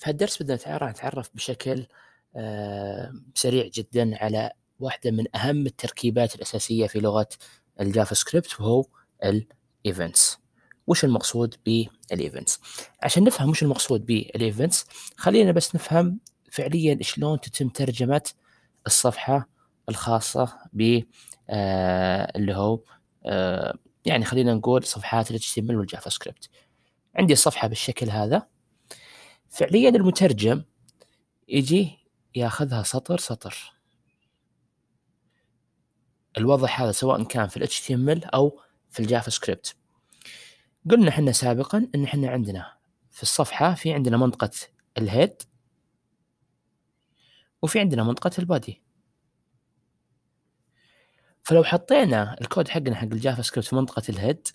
فالدرس بدنا نتعرف بشكل آه، سريع جدا على واحدة من أهم التركيبات الأساسية في لغة الجافا سكريبت وهو الايفنتس وش المقصود بالايفنتس عشان نفهم وش المقصود بالايفنتس خلينا بس نفهم فعليا شلون تتم ترجمة الصفحة الخاصة ب آه اللي هو آه يعني خلينا نقول صفحات الاتش تي ام ال والجافا سكريبت عندي الصفحة بالشكل هذا فعليا المترجم يجي ياخذها سطر سطر الوضع هذا سواء كان في ال HTML أو في الجافا سكريبت قلنا احنا سابقا ان احنا عندنا في الصفحة في عندنا منطقة الهيد وفي عندنا منطقة البادي فلو حطينا الكود حقنا حق الجافا سكريبت في منطقة الهيد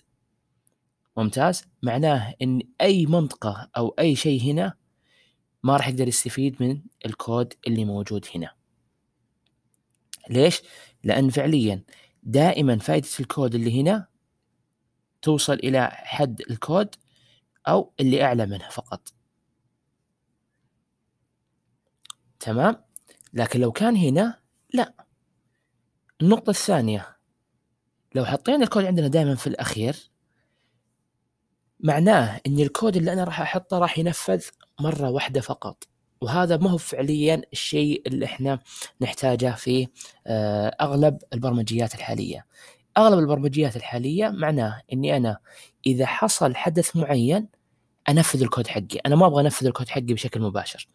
ممتاز معناه ان اي منطقة او اي شيء هنا ما راح يقدر يستفيد من الكود اللي موجود هنا ليش؟ لأن فعليا دائما فائدة الكود اللي هنا توصل إلى حد الكود أو اللي أعلى منه فقط تمام؟ لكن لو كان هنا لا النقطة الثانية لو حطينا الكود عندنا دائما في الأخير معناه ان الكود اللي انا راح احطه راح ينفذ مره واحده فقط وهذا ما هو فعليا الشيء اللي احنا نحتاجه في آه، اغلب البرمجيات الحاليه اغلب البرمجيات الحاليه معناه اني انا اذا حصل حدث معين انفذ الكود حقي انا ما ابغى انفذ الكود حقي بشكل مباشر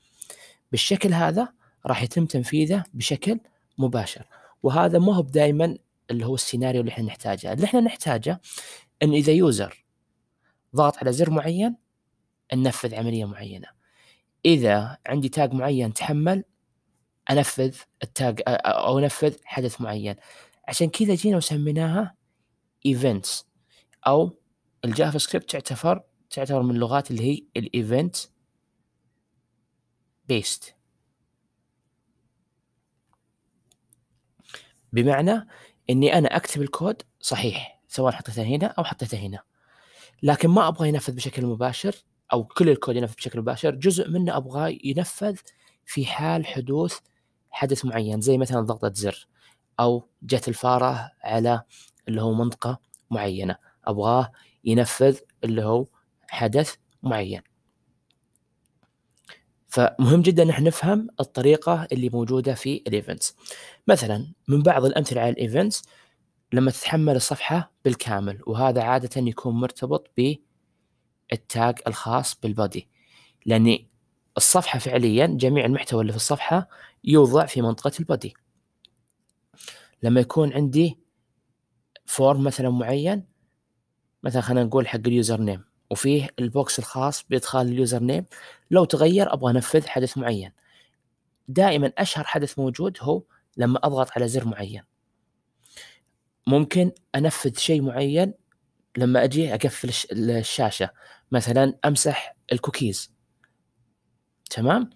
بالشكل هذا راح يتم تنفيذه بشكل مباشر وهذا ما هو دائما اللي هو السيناريو اللي احنا نحتاجه اللي احنا نحتاجه ان اذا يوزر ضغط على زر معين انفذ عمليه معينه اذا عندي تاج معين تحمل انفذ التاج او انفذ حدث معين عشان كذا جينا وسميناها ايفنتس او الجافا سكريبت تعتبر تعتبر من اللغات اللي هي الايفنت بيست بمعنى اني انا اكتب الكود صحيح سواء حطيته هنا او حطيته هنا لكن ما ابغى ينفذ بشكل مباشر او كل الكود ينفذ بشكل مباشر جزء منه ابغاه ينفذ في حال حدوث حدث معين زي مثلا ضغطه زر او جت الفاره على اللي هو منطقه معينه ابغاه ينفذ اللي هو حدث معين فمهم جدا نحن نفهم الطريقة اللي موجودة في الايفنتس مثلا من بعض الأمثلة على الايفنتس لما تتحمل الصفحة بالكامل وهذا عادة يكون مرتبط بالتاج الخاص بالبادي لأن الصفحة فعليا جميع المحتوى اللي في الصفحة يوضع في منطقة البادي لما يكون عندي فورم مثلا معين مثلا خلينا نقول حق اليوزر نيم وفيه البوكس الخاص بادخال اليوزر نيم لو تغير ابغى انفذ حدث معين دائما اشهر حدث موجود هو لما اضغط على زر معين ممكن انفذ شيء معين لما اجي اقفل الشاشه مثلا امسح الكوكيز تمام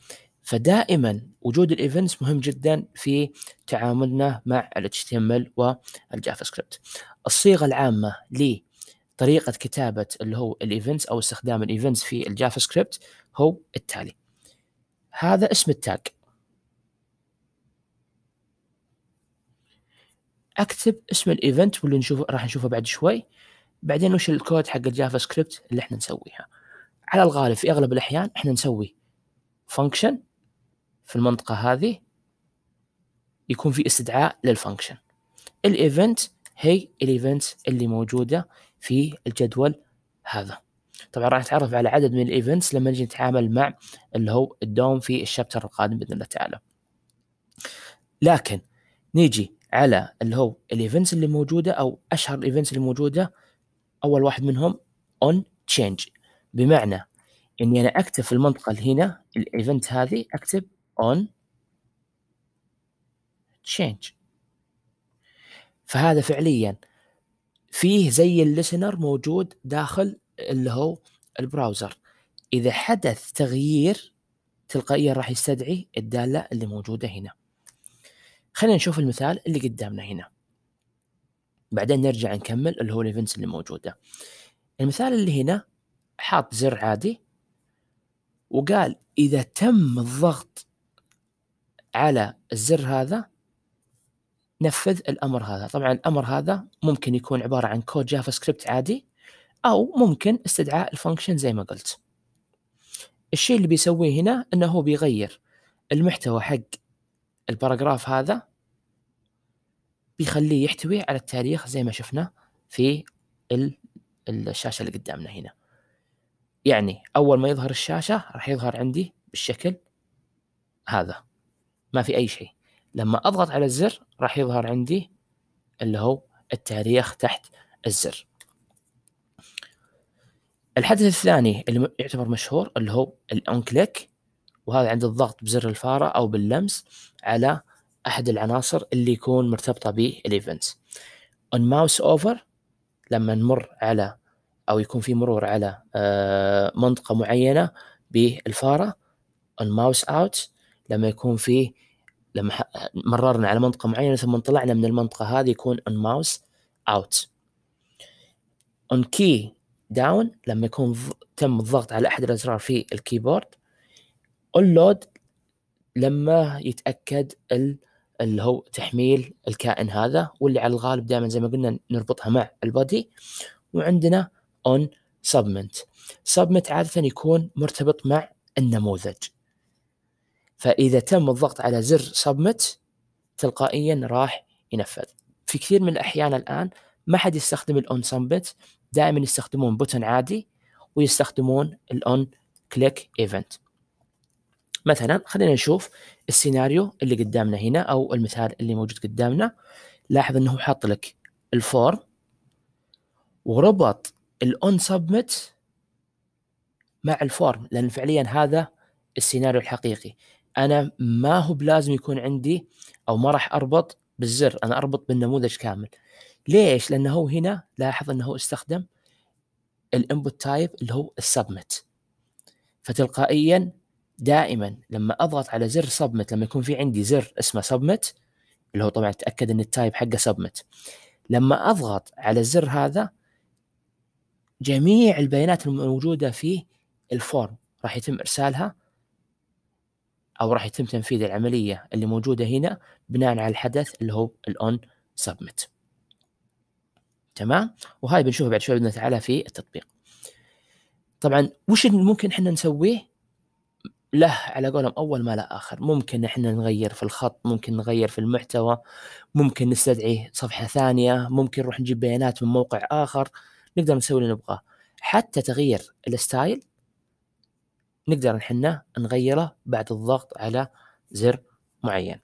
فدائما وجود الايفنتس مهم جدا في تعاملنا مع ال HTML والجافا سكريبت الصيغه العامه لطريقه كتابه اللي هو الايفنتس او استخدام الايفنتس في الجافا سكريبت هو التالي هذا اسم التاج اكتب اسم الايفنت واللي نشوف راح نشوفه بعد شوي بعدين وش الكود حق الجافا سكريبت اللي احنا نسويها على الغالب في اغلب الاحيان احنا نسوي فانكشن في المنطقه هذه يكون في استدعاء للفانكشن الايفنت هي الايفنت اللي موجوده في الجدول هذا طبعا راح نتعرف على عدد من الايفنتس لما نجي نتعامل مع اللي هو الدوم في الشابتر القادم باذن الله تعالى لكن نيجي على اللي هو الايفنتس اللي موجوده او اشهر الايفنتس اللي موجوده اول واحد منهم اون تشينج بمعنى اني انا اكتب في المنطقه اللي هنا الايفنت هذه اكتب اون تشينج فهذا فعليا فيه زي الليسنر موجود داخل اللي هو البراوزر اذا حدث تغيير تلقائيا راح يستدعي الداله اللي موجوده هنا خلينا نشوف المثال اللي قدامنا هنا بعدين نرجع نكمل اللي هو الايفنتس اللي موجوده المثال اللي هنا حاط زر عادي وقال اذا تم الضغط على الزر هذا نفذ الامر هذا طبعا الامر هذا ممكن يكون عباره عن كود جافا سكريبت عادي او ممكن استدعاء الفانكشن زي ما قلت الشيء اللي بيسويه هنا انه هو بيغير المحتوى حق الباراجراف هذا بيخليه يحتوي على التاريخ زي ما شفنا في الشاشه اللي قدامنا هنا يعني اول ما يظهر الشاشه راح يظهر عندي بالشكل هذا ما في اي شيء لما اضغط على الزر راح يظهر عندي اللي هو التاريخ تحت الزر الحدث الثاني اللي يعتبر مشهور اللي هو الاون كليك وهذا عند الضغط بزر الفاره او باللمس على احد العناصر اللي يكون مرتبطه بالايفنتس on mouse over لما نمر على او يكون في مرور على آه، منطقه معينه بالفاره on mouse out لما يكون في لما مررنا على منطقه معينه ثم طلعنا من المنطقه هذه يكون on mouse out on key داون لما يكون تم الضغط على احد الازرار في الكيبورد لود لما يتاكد اللي هو تحميل الكائن هذا واللي على الغالب دائما زي ما قلنا نربطها مع البادي وعندنا اون سبمنت سبمنت عاده يكون مرتبط مع النموذج فاذا تم الضغط على زر سبمنت تلقائيا راح ينفذ في كثير من الاحيان الان ما حد يستخدم الاون سبمت دائما يستخدمون بوتن عادي ويستخدمون الاون كليك ايفنت مثلا خلينا نشوف السيناريو اللي قدامنا هنا او المثال اللي موجود قدامنا لاحظ انه حاط لك الفورم وربط الاون سبمت مع الفورم لان فعليا هذا السيناريو الحقيقي انا ما هو بلازم يكون عندي او ما راح اربط بالزر انا اربط بالنموذج كامل ليش لانه هو هنا لاحظ انه استخدم الانبوت تايب اللي هو السبمت فتلقائيا دائما لما اضغط على زر سبمت لما يكون في عندي زر اسمه سبمت اللي هو طبعا تاكد ان التايب حقه سبمت لما اضغط على الزر هذا جميع البيانات الموجوده في الفورم راح يتم ارسالها او راح يتم تنفيذ العمليه اللي موجوده هنا بناء على الحدث اللي هو الاون سبمت تمام وهاي بنشوفها بعد شوي باذن الله تعالى في التطبيق طبعا وش اللي ممكن احنا نسويه له على قولهم اول ما لا اخر ممكن احنا نغير في الخط ممكن نغير في المحتوى ممكن نستدعي صفحه ثانيه ممكن نروح نجيب بيانات من موقع اخر نقدر نسوي اللي نبغاه حتى تغيير الستايل نقدر احنا نغيره بعد الضغط على زر معين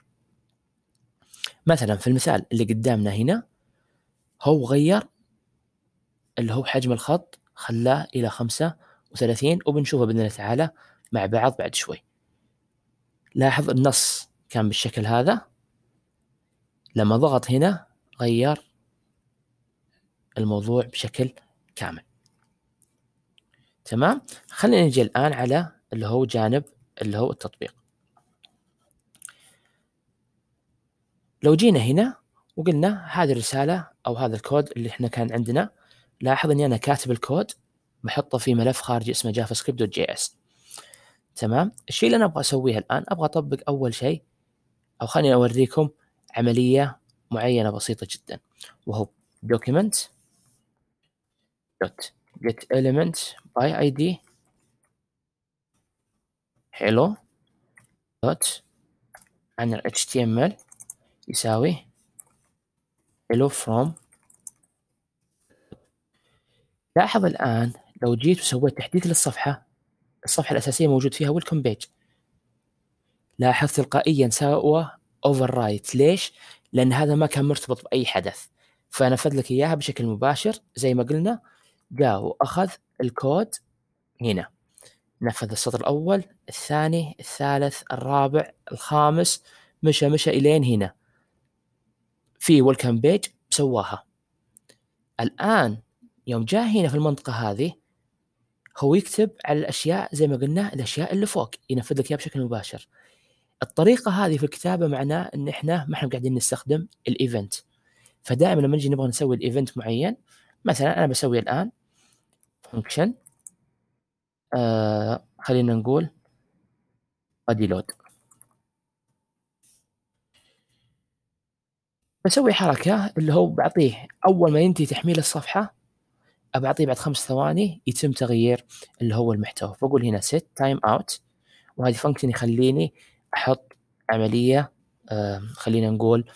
مثلا في المثال اللي قدامنا هنا هو غير اللي هو حجم الخط خلاه إلى 35 وبنشوفه بإذن الله تعالى مع بعض بعد شوي لاحظ النص كان بالشكل هذا لما ضغط هنا غير الموضوع بشكل كامل تمام خلينا نجي الآن على اللي هو جانب اللي هو التطبيق لو جينا هنا وقلنا هذه الرسالة أو هذا الكود اللي إحنا كان عندنا لاحظ إني أنا كاتب الكود بحطه في ملف خارجي اسمه جافا سكريبت دوت جي اس تمام الشيء اللي انا ابغى اسويه الان ابغى اطبق اول شيء او خليني اوريكم عمليه معينه بسيطه جدا وهو document get element by id حلو dot عن ال html يساوي hello from لاحظ الآن لو جيت وسويت تحديث للصفحة الصفحه الاساسيه موجود فيها ويلكم بيج لاحظ تلقائيا سوى اوفر رايت ليش؟ لان هذا ما كان مرتبط باي حدث فنفذ لك اياها بشكل مباشر زي ما قلنا جاء واخذ الكود هنا نفذ السطر الاول الثاني الثالث الرابع الخامس مشى مشى الين هنا في ويلكم بيج سواها الان يوم جاء هنا في المنطقه هذه هو يكتب على الاشياء زي ما قلنا الاشياء اللي فوق ينفذ لك اياها بشكل مباشر الطريقه هذه في الكتابه معناه ان احنا ما احنا قاعدين نستخدم الايفنت فدائما لما نجي نبغى نسوي الايفنت معين مثلا انا بسوي الان فانكشن آه خلينا نقول بادي لود بسوي حركه اللي هو بعطيه اول ما ينتهي تحميل الصفحه ابى اعطيه بعد خمس ثواني يتم تغيير اللي هو المحتوى فاقول هنا set تايم اوت وهذه فانكشن يخليني احط عمليه آه خلينا نقول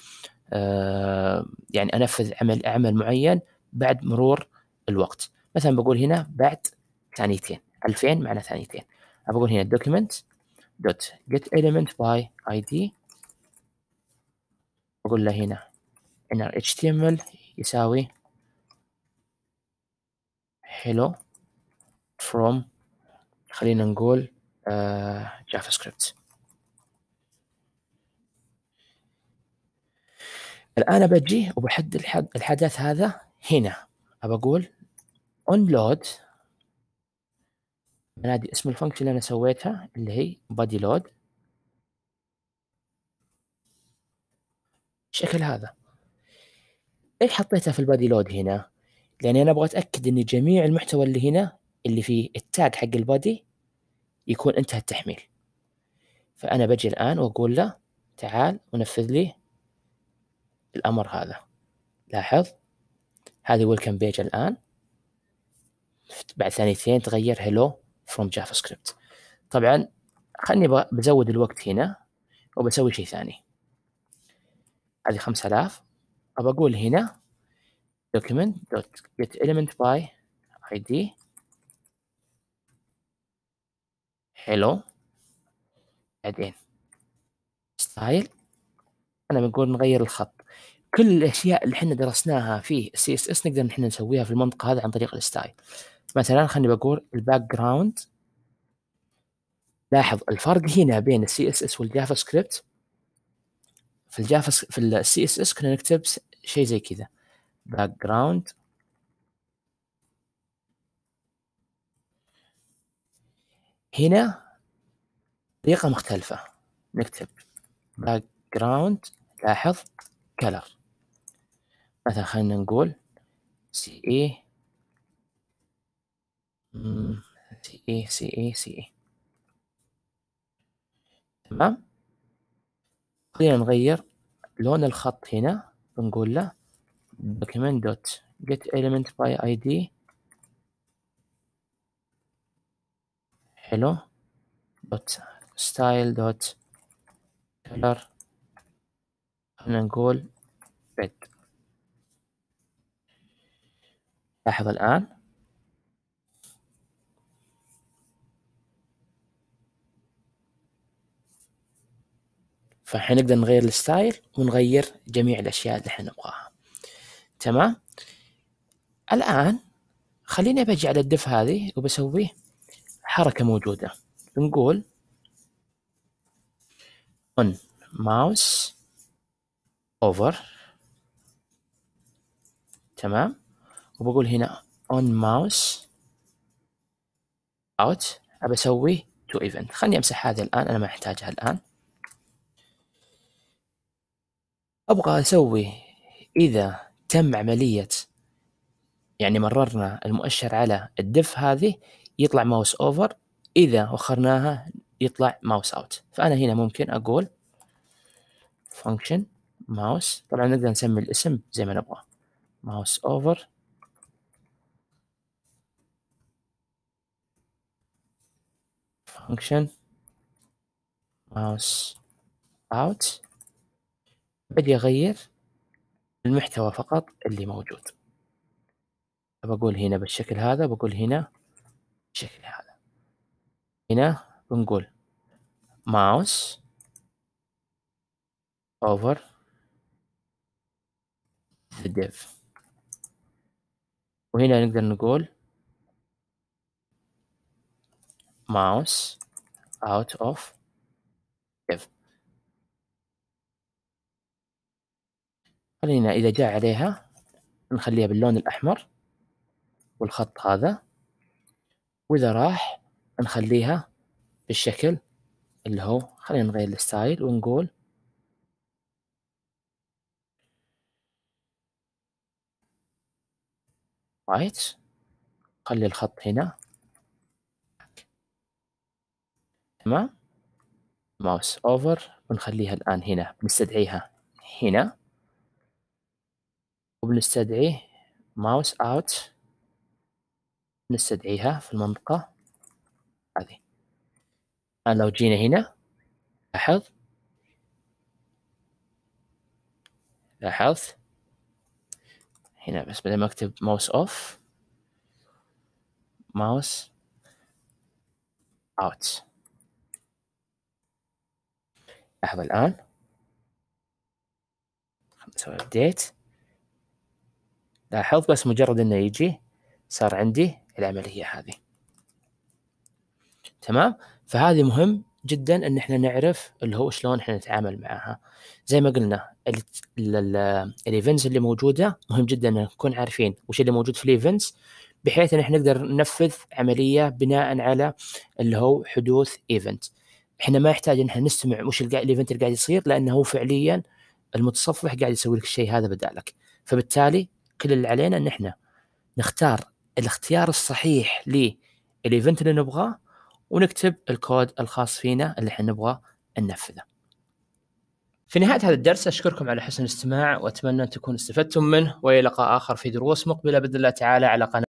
آه يعني انفذ عمل عمل معين بعد مرور الوقت مثلا بقول هنا بعد ثانيتين 2000 معنى ثانيتين بقول هنا document dot get element by id بقول له هنا inner html يساوي حلو from خلينا نقول جافا آه، سكريبت الآن بجي وبحد الحدث هذا هنا أقول onload بنادي اسم الفانكشن اللي أنا سويتها اللي هي body load شكل هذا إيش حطيتها في البادي لود هنا لاني انا ابغى اتاكد ان جميع المحتوى اللي هنا اللي فيه التاج حق البادي يكون انتهى التحميل فانا بجي الان واقول له تعال ونفذ لي الامر هذا لاحظ هذه ويلكم بيج الان بعد ثانيتين تغير هلو فروم جافا سكريبت طبعا خلني بزود الوقت هنا وبسوي شيء ثاني هذه 5000 ابى اقول هنا document.getElement by id حلو بعدين ستايل انا بنقول نغير الخط كل الاشياء اللي احنا درسناها في سي اس اس نقدر احنا نسويها في المنطقه هذه عن طريق الستايل مثلا خلني بقول الباك جراوند لاحظ الفرق هنا بين السي اس اس والجافا سكريبت في الجافا في السي اس اس كنا نكتب شيء زي كذا background هنا طريقة مختلفة نكتب background لاحظ color مثلا خلينا نقول سي اي سي اي سي اي سي اي تمام خلينا نغير لون الخط هنا نقول له document dot get element by id hello dot style dot color خلينا نقول red لاحظ الآن فحنقدر نغير الستايل ونغير جميع الأشياء اللي احنا نبغاها تمام الآن خليني باجي على الدف هذه وبسوي حركة موجودة بنقول on mouse over تمام وبقول هنا on mouse out ابسوي تو to event خليني أمسح هذه الآن أنا ما أحتاجها الآن أبغى أسوي إذا تم عملية يعني مررنا المؤشر على الدف هذه يطلع ماوس اوفر اذا وخرناها يطلع ماوس اوت فانا هنا ممكن اقول function ماوس طبعا نقدر نسمي الاسم زي ما نبغى ماوس اوفر function ماوس أوت بدي اغير المحتوى فقط اللي موجود بقول هنا بالشكل هذا بقول هنا بالشكل هذا هنا بنقول ماوس over the div وهنا نقدر نقول ماوس اوت اوف خلينا إذا جاء عليها نخليها باللون الأحمر والخط هذا وإذا راح نخليها بالشكل اللي هو خلينا نغير الستايل ونقول رايت خلي الخط هنا تمام ماوس اوفر ونخليها الان هنا بنستدعيها هنا وبنستدعي ماوس اوت نستدعيها في المنطقة هذه الآن لو جينا هنا لاحظ لاحظت هنا بس بدل ما اكتب ماوس اوف ماوس اوت لحظة الآن نسوي update لاحظ آه، بس مجرد انه يجي صار عندي العمليه هذه تمام فهذه مهم جدا ان احنا نعرف اللي هو شلون احنا نتعامل معها زي ما قلنا الايفنتس اللي موجوده مهم جدا ان نكون عارفين وش اللي موجود في الايفنتس بحيث ان احنا نقدر ننفذ عمليه بناء على اللي هو حدوث ايفنت احنا ما يحتاج ان احنا نستمع وش الايفنت اللي قاعد يصير لانه هو فعليا المتصفح قاعد يسوي لك الشيء هذا بدالك فبالتالي كل اللي علينا ان احنا نختار الاختيار الصحيح للايفنت اللي نبغاه ونكتب الكود الخاص فينا اللي احنا نبغى ننفذه. في نهاية هذا الدرس أشكركم على حسن الاستماع وأتمنى أن تكونوا استفدتم منه وإلى لقاء آخر في دروس مقبلة بإذن الله تعالى على قناة